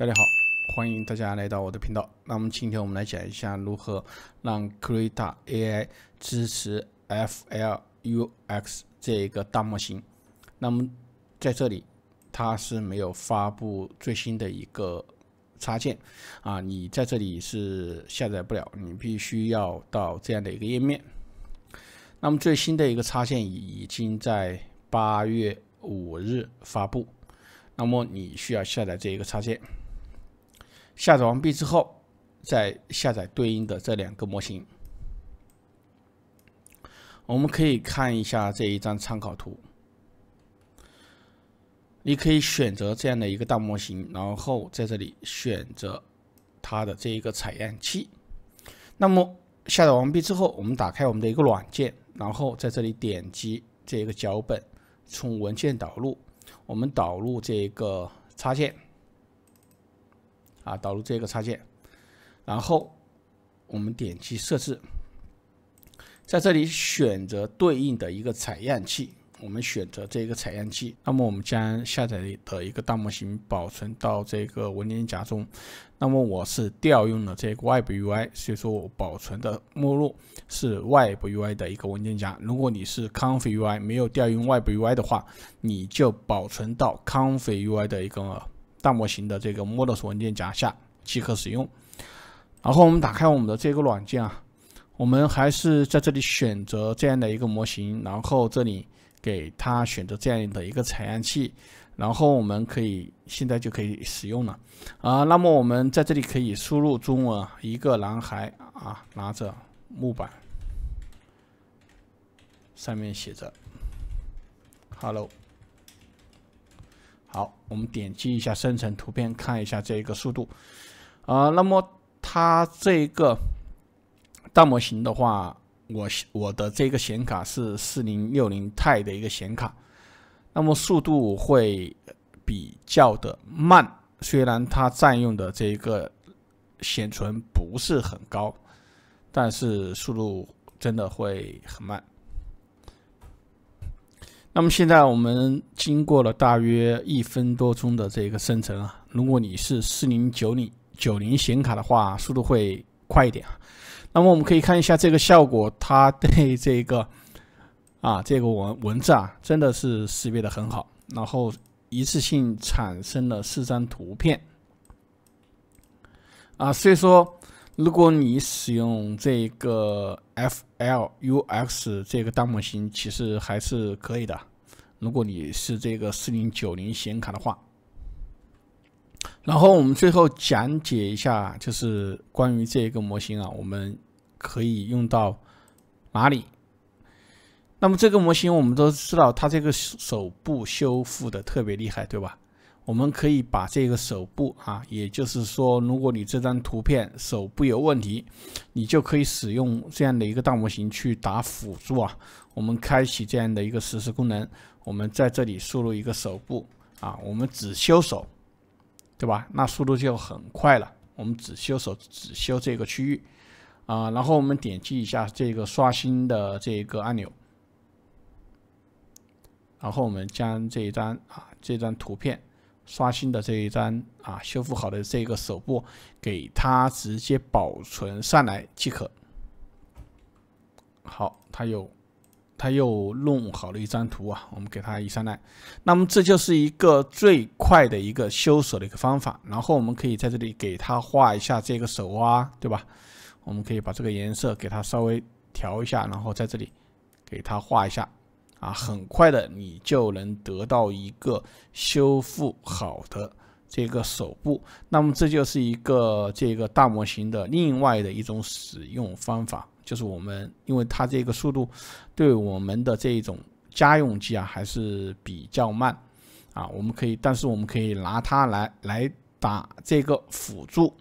大家好，欢迎大家来到我的频道。那么今天我们来讲一下如何让 c r e t a AI 支持 FLUX 这一个大模型。那么在这里它是没有发布最新的一个插件啊，你在这里是下载不了，你必须要到这样的一个页面。那么最新的一个插件已经在八月五日发布，那么你需要下载这一个插件。下载完毕之后，再下载对应的这两个模型。我们可以看一下这一张参考图。你可以选择这样的一个大模型，然后在这里选择它的这一个采样器。那么下载完毕之后，我们打开我们的一个软件，然后在这里点击这个脚本，从文件导入，我们导入这个插件。啊，导入这个插件，然后我们点击设置，在这里选择对应的一个采样器，我们选择这个采样器。那么我们将下载的一个大模型保存到这个文件夹中。那么我是调用了这个 Web UI，所以说我保存的目录是 Web UI 的一个文件夹。如果你是 Config UI 没有调用 Web UI 的话，你就保存到 Config UI 的一个。大模型的这个 models 文件夹下即可使用。然后我们打开我们的这个软件啊，我们还是在这里选择这样的一个模型，然后这里给它选择这样的一个采样器，然后我们可以现在就可以使用了啊。那么我们在这里可以输入中文，一个男孩啊拿着木板，上面写着 “hello”。好，我们点击一下生成图片，看一下这个速度。啊，那么它这个大模型的话，我我的这个显卡是四零六零钛的一个显卡，那么速度会比较的慢。虽然它占用的这一个显存不是很高，但是速度真的会很慢。那么现在我们经过了大约一分多钟的这个生成啊，如果你是四零九零九零显卡的话，速度会快一点。那么我们可以看一下这个效果，它对这个 啊这个文文字啊真的是识别的很好，然后一次性产生了四张图片啊，所以说。如果你使用这个 FLUX 这个大模型，其实还是可以的。如果你是这个4090显卡的话，然后我们最后讲解一下，就是关于这个模型啊，我们可以用到哪里？那么这个模型我们都知道，它这个手部修复的特别厉害，对吧？我们可以把这个手部啊，也就是说，如果你这张图片手部有问题，你就可以使用这样的一个大模型去打辅助啊。我们开启这样的一个实时功能，我们在这里输入一个手部啊，我们只修手，对吧？那速度就很快了。我们只修手，只修这个区域啊。然后我们点击一下这个刷新的这个按钮，然后我们将这一张啊这张图片。刷新的这一张啊，修复好的这个手部，给它直接保存上来即可。好，他又他又弄好了一张图啊，我们给它一上来。那么这就是一个最快的一个修手的一个方法。然后我们可以在这里给它画一下这个手啊，对吧？我们可以把这个颜色给它稍微调一下，然后在这里给它画一下。啊，很快的，你就能得到一个修复好的这个手部。那么这就是一个这个大模型的另外的一种使用方法，就是我们因为它这个速度对我们的这一种家用机啊还是比较慢啊，我们可以，但是我们可以拿它来来打这个辅助。